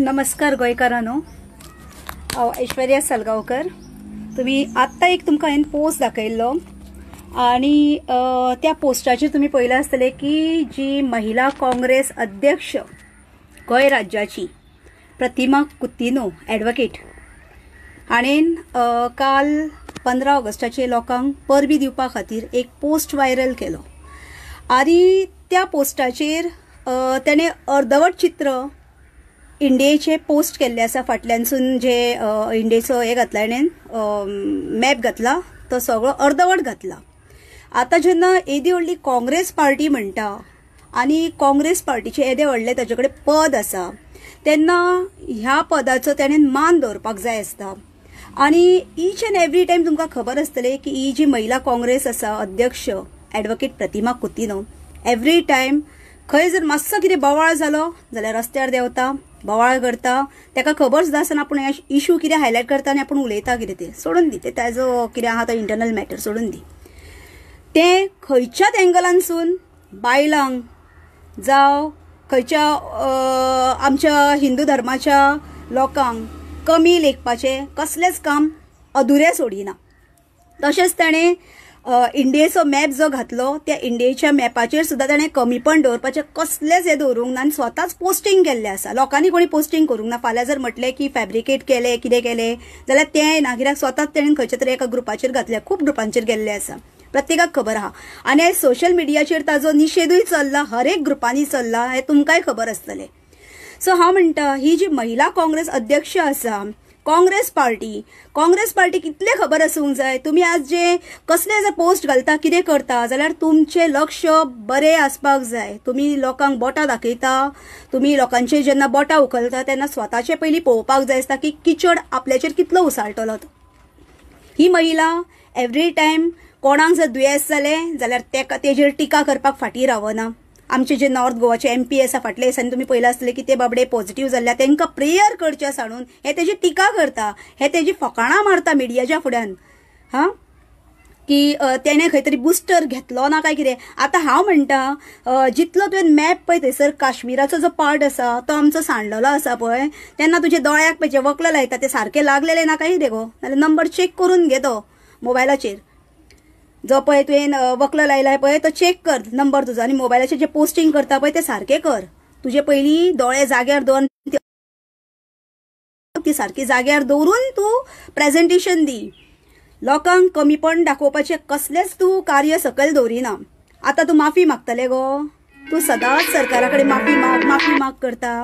नमस्कार गोंयकारांनो हांव ऐश्वर्या सालगांवकर तुम्ही आत्ता एक तुमकां हांवें पोस्ट दाखयल्लो आणि त्या पोस्टाचेर तुम्ही पळयलें आसतलें की जी महिला काँग्रेस अध्यक्ष गोंय राज्याची प्रतिमा कुत्तिनो ॲडवोकेट हाणेन काल पंदरा ऑगस्टाचे लोकांक परबी दिवपा खातीर एक पोस्ट व्हायरल केलो आनी त्या पोस्टाचेर तेणें अर्धवट चित्र इंडियेचे पोस्ट केल्ले आसा फाटल्यानसून जे इंडियेचो हे घातला मॅप घातला तो सगळो अर्धवट घातला आतां जेन्ना एदी व्हडली काँग्रेस पार्टी म्हणटा आनी काँग्रेस पार्टीचे येदे व्हडले ताजे कडेन पद आसा तेन्ना ह्या पदाचो तेणें मान दवरपाक जाय आसता आनी ईच अँड एवरी टायम तुमकां खबर आसतले की ही जी महिला काँग्रेस आसा अध्यक्ष advocate Pratima Coutinho every time खंय जर मातसो कितें बोवाळ जालो जाल्यार रस्त्यार देंवता बोवाळ करता तेका खबर सुद्दां आसतना पूण हे कितें हायलायट करता आनी आपूण उलयता कितें ते सोडून दी ते ताजो कितें आहा तो इंटरनल मॅटर सोडून दी तें खंयच्याच एंगलानसून बायलांक जावं खंयच्या आमच्या हिंदू धर्माच्या लोकांक कमी लेखपाचें कसलेंच काम अधुरे सोडिना तशेंच ताणें इंडियेचो मॅप जो घातलो त्या इंडियेच्या मॅपाचेर सुद्धा ताणें कमीपण दवरपाचें कसलेंच हें दवरूंक ना आनी स्वताच पोस्टींग केल्लें आसा लोकांनी कोणी पोस्टींग करूंक ना फाल्यां जर म्हटलें की फॅब्रिकेट केलें कितें केलें जाल्यार तें ना कित्याक स्वताच तेणेन खंयच्या तरी एका ग्रुपाचेर घातल्या खूब ग्रुपांचेर गेल्लें आसा प्रत्येकाक खबर आहा आनी आयज सोशल मिडियाचेर ताजो निशेधूय चल्ला हर एक ग्रुपांनी चल्ला हें तुमकांय खबर आसतलें सो हांव म्हणटा ही जी महिला काँग्रेस अध्यक्ष आसा काँग्रेस पार्टी काँग्रेस पार्टी कितले खबर आसूंक जाय तुम्ही आज जे कसले जर पोस्ट घालता कितें करता जाल्यार तुमचे लक्ष बरे आसपाक जाय तुम्ही लोकांक बोटां दाखयता तुम्ही लोकांचे जेन्ना बोटां उखलता तेन्ना स्वताचे पयलीं पळोवपाक जाय आसता की किचड आपल्याचेर कितलो उसळटलो ही महिला एवरी टायम कोणाक जर दुयेंस जालें जाल्यार तेका तेजेर टिका करपाक फाटीं रावना आमचे जे नॉर्थ गोवाचे एम पी आसा फाटल्या दिसांनी तुम्ही पळयलां असले की ते बाबडे पॉझिटिव्ह जाल्ल्या तांकां प्रेयर करचें सांडून हे तेजी टिका करता हे तेजी फकाणां मारता मिडियाच्या फुड्यान हां की त्याने खंय तरी बुस्टर घेतलो ना काय कितें आतां हांव म्हणटा जितलो तुवें मॅप पळय थंयसर काश्मीराचो जो पार्ट आसा तो आमचो सांडलेलो आसा पळय तेन्ना तुझ्या दोळ्याक पळय जे वकलां लायता ते सारके लागलेले ना काय रे गो नंबर चेक करून घे तो मोबायलाचेर जो पळय तुवें वकलो लायला पळय तो चेक कर नंबर तुजो आनी मोबायलाचेर जे पोस्टींग करता पळय ते सारकें कर तुजे पहिली दोळे जाग्यार दोन ती सारकी जाग्यार दवरून तू प्रेझेंटेशन दी लोकांक कमीपण दाखोवपाचें कसलेंच तू कार्य सकयल दवरिना आतां तूं माफी मागतले गो तू सदांच सरकारा कडेन माफी माग माफी माग करता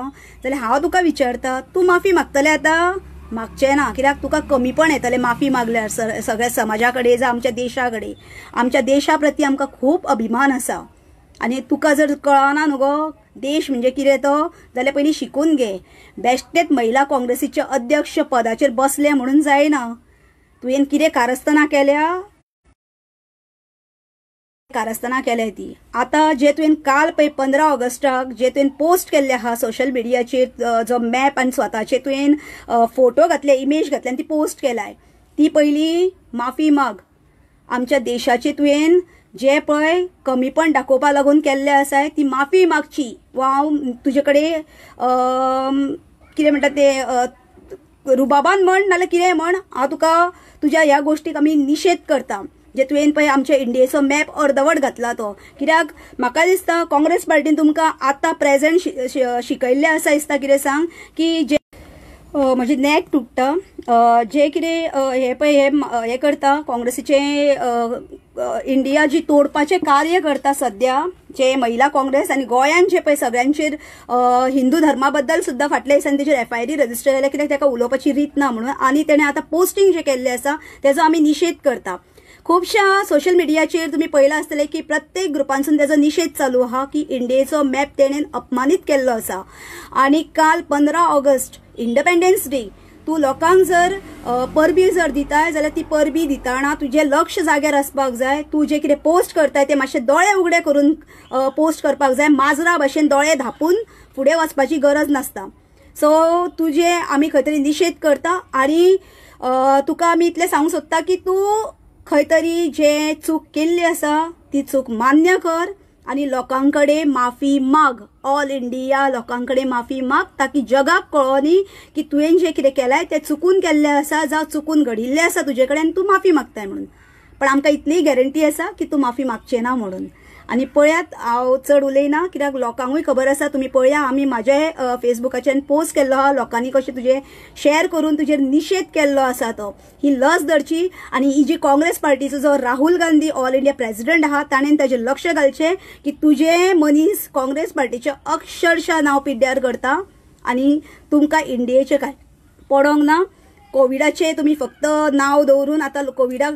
जाल्यार हांव तुका विचारता तूं माफी मागतले आतां मागचे ना कित्याक तुका कमीपण येतले माफी मागल्यार सगळ्या समाजाकडे जावं आमच्या देशाकडे आमच्या देशा प्रती आमकां खूब अभिमान असा आणि तुका जर कळना न्हू गो देश म्हणजे कितें तो जाल्यार पयलीं शिकून घे बेश्टेच महिला काँग्रेसीचे अध्यक्ष पदाचेर बसले म्हणून जायना तुवें कितें कारस्थाना केल्या कारस्थाना केल्या ती आता जे तुवें काल पळय पंदरा ऑगस्टाक जे तुवें पोस्ट केल्ले आहा सोशल मिडियाचेर जो मॅप आनी स्वतःचे तुवें फोटो घातले इमेज घातले आनी ती पोस्ट केलाय ती पहिली माफी माग आमच्या देशाचे तुवें जे पळय कमीपण दाखोवपा लागून केल्ले आसाय ती माफी मागची वा हांव तुजे कडेन कितें म्हणटा ते रुबाबान म्हण नाजाल्यार कितें म्हण हांव तुका तुज्या ह्या गोश्टीक आमी निशेध करता जे तुवें पळय आमच्या इंडियेचो मॅप अर्धवट घातला तो कित्याक म्हाका दिसता काँग्रेस पार्टीन तुमकां आतां प्रेझेंट शिकयल्लें आसा दिसता कितें सांग की जे म्हजें नॅक तुटता जे कितें हे पळय हें करता काँग्रेसीचें इंडिया जी तोडपाचें कार्य करता सध्या जे महिला काँग्रेस आणि गोंयांत जे पळय सगळ्यांचेर हिंदू धर्माबद्दल सुद्धा सुद्दां फाटल्या दिसांनी तेजेर एफ आय डी रजिस्टर जाल्या कित्याक ताका उलोवपाची रीत ना म्हणून आनी तेणें आतां पोस्टिंग जे केल्लें आसा तेजो आमी निशेध करता खूपशा सोशल मिडियाचेर तुम्ही पहिला असले की प्रत्येक ग्रुपांसून त्याचा निषेध चालू हा की इंडियेचं मॅप तेणेन अपमानित केल्लो असा आणि काल पंधरा ऑगस्ट इंडिपेंडन्स डे तू लोकांक जर परबी जर दिताय जाल्यार ती परबी दिताना तुझे लक्ष जाग्यार आसपाक जाय तू जे कितें पोस्ट करताय ते मातशें दोळे उगडे करून पोस्ट करपाक जाय माजरा भाशेन दोळे धापून फुडें वचपाची गरज नासता सो तुजें आमी खंय तरी निशेध करता आनी तुका आमी इतलें सांगूंक सोदता की तूं खंय तरी जे चूक केल्ली आसा ती चूक मान्य कर आनी लोकांकडे माफी माग ऑल इंडिया लोकांकडे माफी माग ताकी जगाक कळो न्ही की तुवें जे कितें केलाय तें चुकून केल्लें आसा जावं चुकून घडिल्लें आसा तुजे कडेन तूं माफी मागताय म्हणून पण आमकां इतली गॅरंटी आसा की तूं माफी मागचें ना म्हणून आणि पळयात हांव चड उलयना कित्याक लोकांकूय खबर आसा तुम्ही पळया आम्ही म्हाज्या फेसबुकाचेर पोस्ट केल्लो आहा लोकांनी कशें तुजें शेअर करून तुजेर निशेध केल्लो आसा तो ही लस धरची आनी ही जी काँग्रेस पार्टीचो जो Rahul Gandhi all India president आहा ताणें ताजेर लक्ष घालचें की तुजे मनीस काँग्रेस पार्टीचे अक्षरशः नांव पिड्ड्यार करता आनी तुमकां इंडियेचे काय पडोंक ना कोविडाचे तुम्ही फक्त नाव दवरून आता कोविडा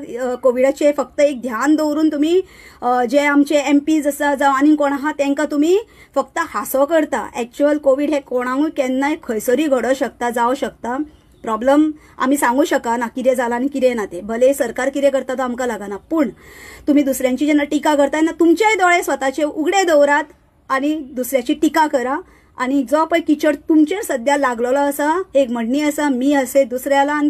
कोविडाचे फक्त एक ध्यान दवरून तुम्ही जे आमचे एम पीज आसा जावं आनी कोण आहात त्यांना तुम्ही फक्त हासो करता एक्च्युअल कोविड हे कोणाकूय केन्नाय खंयसरी घडो शकता जावं शकता प्रॉब्लम आम्ही सांगू शकना किती जालां आणि किती ना ते भले सरकार किती करता तो आमकां लागना पण तुम्ही दुसऱ्यांची जेन्ना टीका करता तुमचेही तुमचेय दोळे स्वतःचे उघडे दवरात आणि दुसऱ्याची टीका करा आणि जो पण किचड तुमचे सध्या लागलेलो असा एक म्हणणी आसा मी असे दुसऱ्याला आनी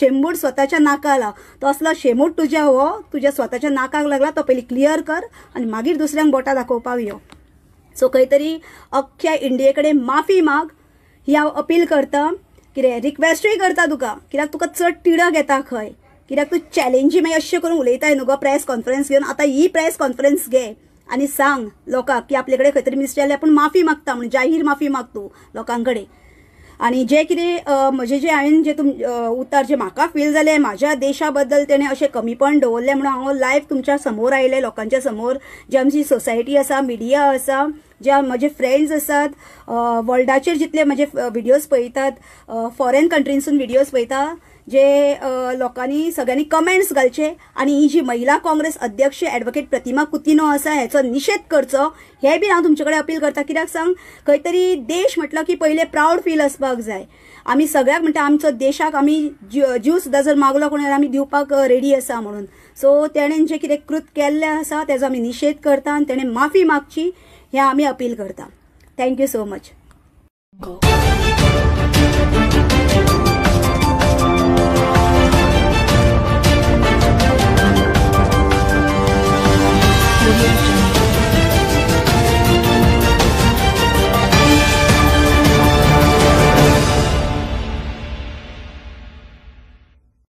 शेंबूड स्वतःच्या नाकाला तो असला शेंबूड तुझ्या हो तुज्या स्वतःच्या नाकाक लागला तो पयलीं क्लियर कर आणि मागीर दुसऱ्यांक बोटा दाखोवपाक यो सो खंय अख्ख्या इंडियेकडे माफी माग ही हांव अपील करता किरे रिक्वेस्टूय करता तुका कित्याक तुका चड तिडक येता खंय कित्याक तूं चॅलेंजी मागीर अशें करून उलयताय न्हू गो प्रेस कॉन्फरन्स घेवन आतां ही प्रेस कॉन्फरन्स घे आणि सांग लोकांक की आपल्याकडे खंय तरी मिस्टेक आपण माफी मागता म्हणून जाहीर माफी मागतो लोकांकडे आणि जे कितें म्हणजे जे हांवें जे तुम उतार जे माका फील झाले माझ्या देशाबद्दल त्याने असे कमीपण दवरलें म्हणून हांव लाईव्ह तुमच्या समोर आयले लोकांच्या समोर जे आमची सोसायटी असा मिडिया असा जे माझे फ्रेंड्स असतात वर्ल्डाचे जितले माझे व्हिडिओज पळयतात फॉरेन कंट्रीनसून व्हिडिओज पळतात जे लोकांनी सगळ्यांनी कमेंट्स घालचे आणि ही जी महिला काँग्रेस अध्यक्ष ॲडव्होकेट प्रतिमा कुतिनो असा ह्याचा निषेध करचो हे बी हा तुमच्याकडे अपील करता कित्याक सांग खंय तरी देश म्हटलं की पहिले प्राऊड फील आसपाक जाय आम्ही सगळ्याक म्हणटा आमचो देशाक आम्ही जीव सुद्धा जर मागलो कोणी आमी दिवपाक रेडी असा म्हणून सो त्याने जे कितें कृत केले असा त्याचा आम्ही निषेध करता आणि त्याने माफी मागची हे आम्ही अपील करता थँक्यू सो मच